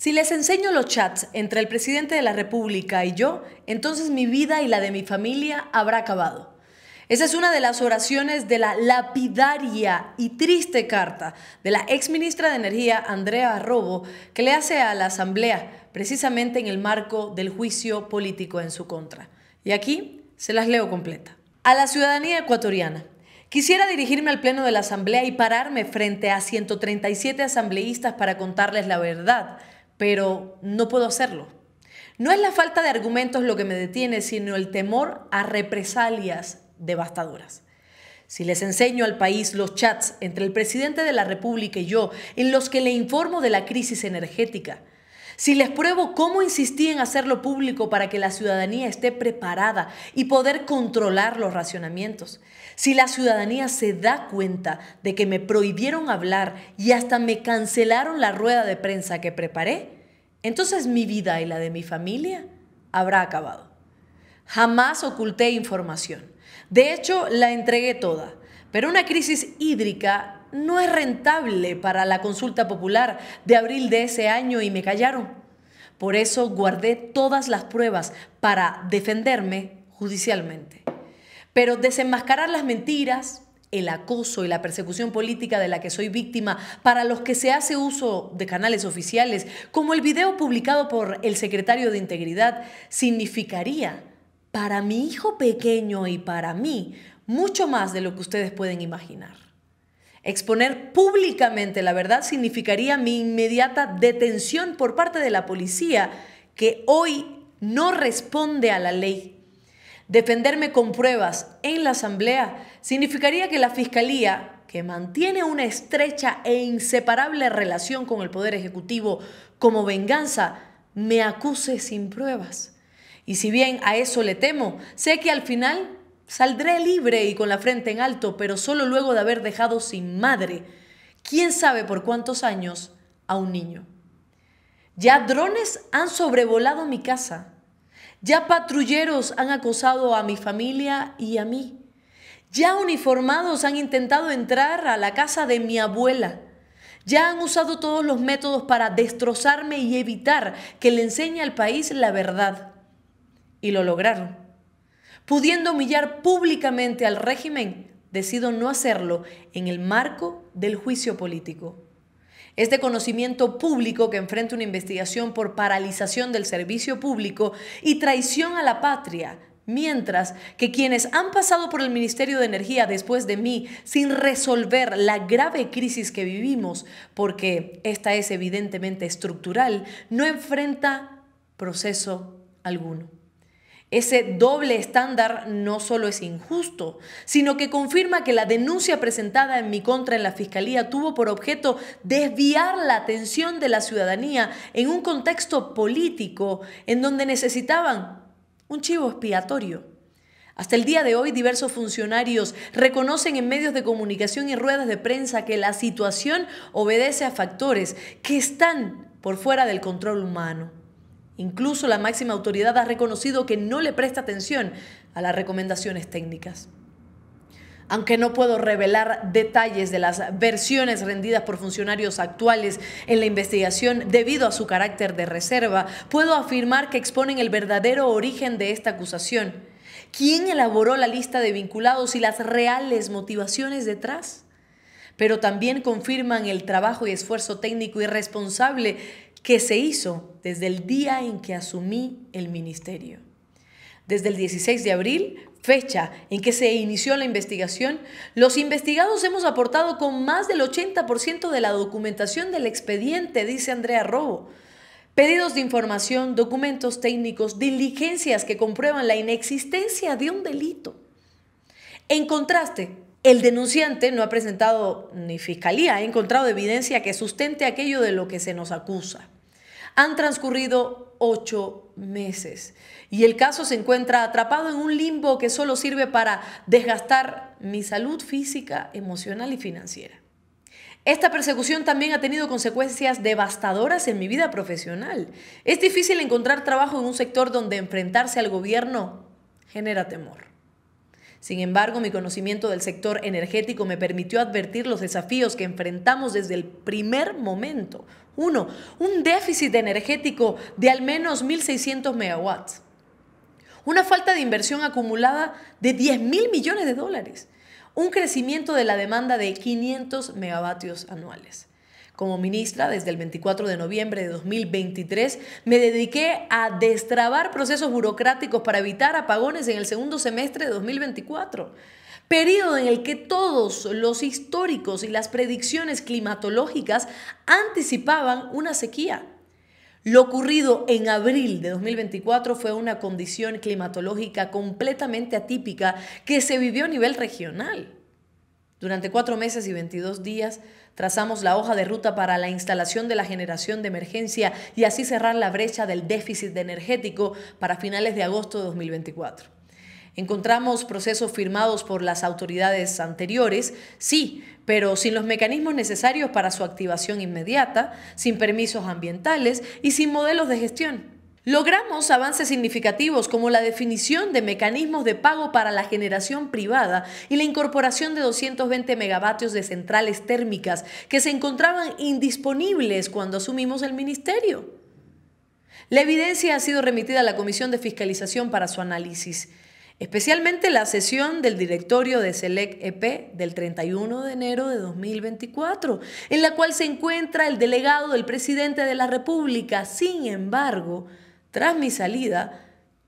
Si les enseño los chats entre el presidente de la República y yo, entonces mi vida y la de mi familia habrá acabado. Esa es una de las oraciones de la lapidaria y triste carta de la exministra de Energía, Andrea Arrobo, que le hace a la Asamblea, precisamente en el marco del juicio político en su contra. Y aquí se las leo completa. A la ciudadanía ecuatoriana. Quisiera dirigirme al Pleno de la Asamblea y pararme frente a 137 asambleístas para contarles la verdad pero no puedo hacerlo. No es la falta de argumentos lo que me detiene, sino el temor a represalias devastadoras. Si les enseño al país los chats entre el presidente de la República y yo, en los que le informo de la crisis energética, si les pruebo cómo insistí en hacerlo público para que la ciudadanía esté preparada y poder controlar los racionamientos. Si la ciudadanía se da cuenta de que me prohibieron hablar y hasta me cancelaron la rueda de prensa que preparé, entonces mi vida y la de mi familia habrá acabado. Jamás oculté información. De hecho, la entregué toda. Pero una crisis hídrica no es rentable para la consulta popular de abril de ese año y me callaron. Por eso guardé todas las pruebas para defenderme judicialmente. Pero desenmascarar las mentiras, el acoso y la persecución política de la que soy víctima para los que se hace uso de canales oficiales, como el video publicado por el secretario de Integridad, significaría para mi hijo pequeño y para mí mucho más de lo que ustedes pueden imaginar. Exponer públicamente la verdad significaría mi inmediata detención por parte de la policía, que hoy no responde a la ley. Defenderme con pruebas en la Asamblea significaría que la Fiscalía, que mantiene una estrecha e inseparable relación con el Poder Ejecutivo como venganza, me acuse sin pruebas. Y si bien a eso le temo, sé que al final Saldré libre y con la frente en alto, pero solo luego de haber dejado sin madre, quién sabe por cuántos años, a un niño. Ya drones han sobrevolado mi casa. Ya patrulleros han acosado a mi familia y a mí. Ya uniformados han intentado entrar a la casa de mi abuela. Ya han usado todos los métodos para destrozarme y evitar que le enseñe al país la verdad. Y lo lograron pudiendo humillar públicamente al régimen, decido no hacerlo en el marco del juicio político. Este conocimiento público que enfrenta una investigación por paralización del servicio público y traición a la patria, mientras que quienes han pasado por el Ministerio de Energía después de mí sin resolver la grave crisis que vivimos, porque esta es evidentemente estructural, no enfrenta proceso alguno. Ese doble estándar no solo es injusto, sino que confirma que la denuncia presentada en mi contra en la Fiscalía tuvo por objeto desviar la atención de la ciudadanía en un contexto político en donde necesitaban un chivo expiatorio. Hasta el día de hoy, diversos funcionarios reconocen en medios de comunicación y ruedas de prensa que la situación obedece a factores que están por fuera del control humano. Incluso la máxima autoridad ha reconocido que no le presta atención a las recomendaciones técnicas. Aunque no puedo revelar detalles de las versiones rendidas por funcionarios actuales en la investigación debido a su carácter de reserva, puedo afirmar que exponen el verdadero origen de esta acusación. ¿Quién elaboró la lista de vinculados y las reales motivaciones detrás? Pero también confirman el trabajo y esfuerzo técnico y responsable que se hizo desde el día en que asumí el ministerio. Desde el 16 de abril, fecha en que se inició la investigación, los investigados hemos aportado con más del 80% de la documentación del expediente, dice Andrea Robo. Pedidos de información, documentos técnicos, diligencias que comprueban la inexistencia de un delito. En contraste, el denunciante no ha presentado ni fiscalía, ha encontrado evidencia que sustente aquello de lo que se nos acusa. Han transcurrido ocho meses y el caso se encuentra atrapado en un limbo que solo sirve para desgastar mi salud física, emocional y financiera. Esta persecución también ha tenido consecuencias devastadoras en mi vida profesional. Es difícil encontrar trabajo en un sector donde enfrentarse al gobierno genera temor. Sin embargo, mi conocimiento del sector energético me permitió advertir los desafíos que enfrentamos desde el primer momento. Uno, un déficit energético de al menos 1.600 megawatts. Una falta de inversión acumulada de 10.000 millones de dólares. Un crecimiento de la demanda de 500 megavatios anuales. Como ministra, desde el 24 de noviembre de 2023, me dediqué a destrabar procesos burocráticos para evitar apagones en el segundo semestre de 2024 periodo en el que todos los históricos y las predicciones climatológicas anticipaban una sequía. Lo ocurrido en abril de 2024 fue una condición climatológica completamente atípica que se vivió a nivel regional. Durante cuatro meses y 22 días trazamos la hoja de ruta para la instalación de la generación de emergencia y así cerrar la brecha del déficit energético para finales de agosto de 2024. Encontramos procesos firmados por las autoridades anteriores, sí, pero sin los mecanismos necesarios para su activación inmediata, sin permisos ambientales y sin modelos de gestión. Logramos avances significativos como la definición de mecanismos de pago para la generación privada y la incorporación de 220 megavatios de centrales térmicas que se encontraban indisponibles cuando asumimos el ministerio. La evidencia ha sido remitida a la Comisión de Fiscalización para su análisis, especialmente la sesión del directorio de SELEC EP del 31 de enero de 2024, en la cual se encuentra el delegado del presidente de la República. Sin embargo, tras mi salida,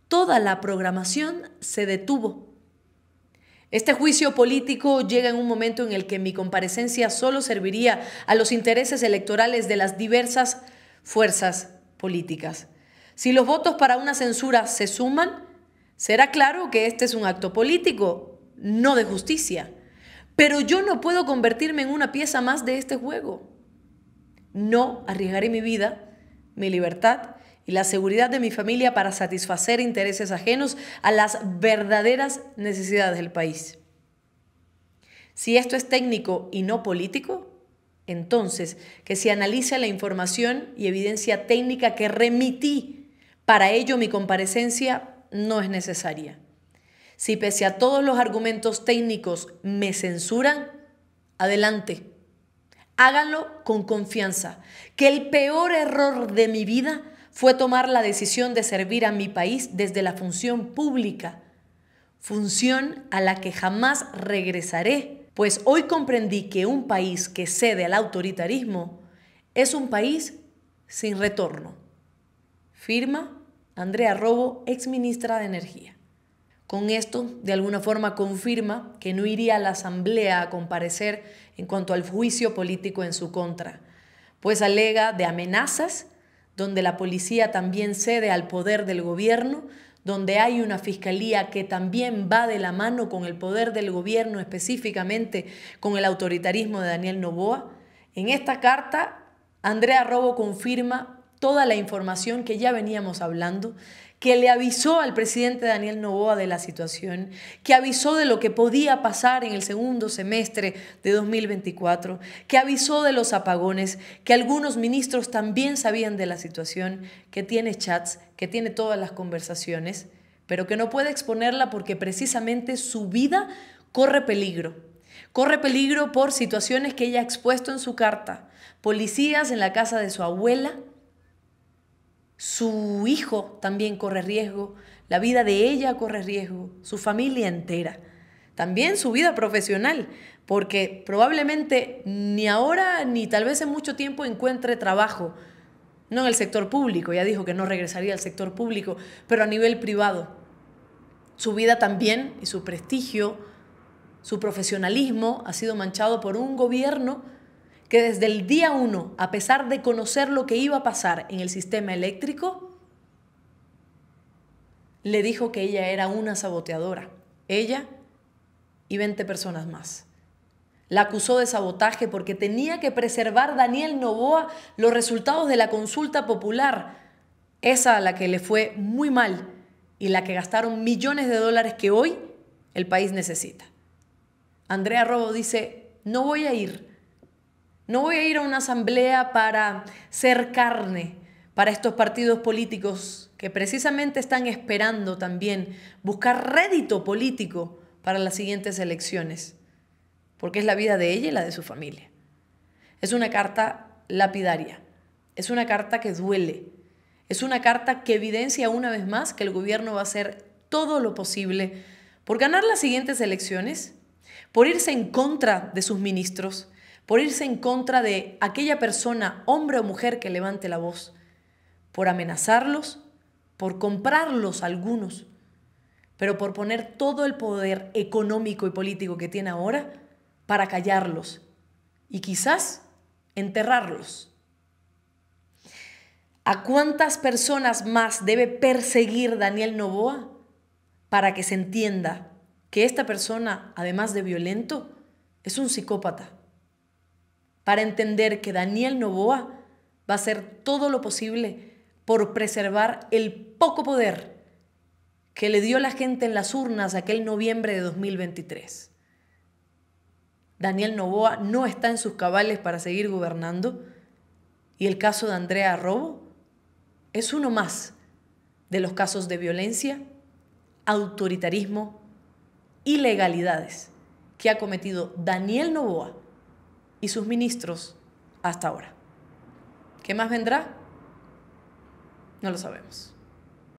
toda la programación se detuvo. Este juicio político llega en un momento en el que mi comparecencia solo serviría a los intereses electorales de las diversas fuerzas políticas. Si los votos para una censura se suman, será claro que este es un acto político, no de justicia. Pero yo no puedo convertirme en una pieza más de este juego. No arriesgaré mi vida, mi libertad y la seguridad de mi familia para satisfacer intereses ajenos a las verdaderas necesidades del país. Si esto es técnico y no político, entonces que se analice la información y evidencia técnica que remití. Para ello mi comparecencia no es necesaria. Si pese a todos los argumentos técnicos me censuran, adelante. Háganlo con confianza, que el peor error de mi vida fue tomar la decisión de servir a mi país desde la función pública, función a la que jamás regresaré, pues hoy comprendí que un país que cede al autoritarismo es un país sin retorno. Firma Andrea Robo, ex ministra de Energía. Con esto, de alguna forma, confirma que no iría a la Asamblea a comparecer en cuanto al juicio político en su contra, pues alega de amenazas donde la policía también cede al poder del gobierno, donde hay una fiscalía que también va de la mano con el poder del gobierno, específicamente con el autoritarismo de Daniel Novoa. En esta carta, Andrea Robo confirma toda la información que ya veníamos hablando, que le avisó al presidente Daniel Novoa de la situación, que avisó de lo que podía pasar en el segundo semestre de 2024, que avisó de los apagones, que algunos ministros también sabían de la situación, que tiene chats, que tiene todas las conversaciones, pero que no puede exponerla porque precisamente su vida corre peligro. Corre peligro por situaciones que ella ha expuesto en su carta, policías en la casa de su abuela, su hijo también corre riesgo, la vida de ella corre riesgo, su familia entera. También su vida profesional, porque probablemente ni ahora ni tal vez en mucho tiempo encuentre trabajo. No en el sector público, ya dijo que no regresaría al sector público, pero a nivel privado. Su vida también y su prestigio, su profesionalismo ha sido manchado por un gobierno que desde el día uno, a pesar de conocer lo que iba a pasar en el sistema eléctrico, le dijo que ella era una saboteadora. Ella y 20 personas más. La acusó de sabotaje porque tenía que preservar Daniel Novoa los resultados de la consulta popular, esa a la que le fue muy mal y la que gastaron millones de dólares que hoy el país necesita. Andrea Robo dice, no voy a ir no voy a ir a una asamblea para ser carne para estos partidos políticos que precisamente están esperando también buscar rédito político para las siguientes elecciones, porque es la vida de ella y la de su familia. Es una carta lapidaria, es una carta que duele, es una carta que evidencia una vez más que el gobierno va a hacer todo lo posible por ganar las siguientes elecciones, por irse en contra de sus ministros, por irse en contra de aquella persona, hombre o mujer, que levante la voz, por amenazarlos, por comprarlos algunos, pero por poner todo el poder económico y político que tiene ahora para callarlos y quizás enterrarlos. ¿A cuántas personas más debe perseguir Daniel Novoa para que se entienda que esta persona, además de violento, es un psicópata? para entender que Daniel Novoa va a hacer todo lo posible por preservar el poco poder que le dio la gente en las urnas aquel noviembre de 2023. Daniel Novoa no está en sus cabales para seguir gobernando y el caso de Andrea Robo es uno más de los casos de violencia, autoritarismo, ilegalidades que ha cometido Daniel Novoa y sus ministros hasta ahora. ¿Qué más vendrá? No lo sabemos.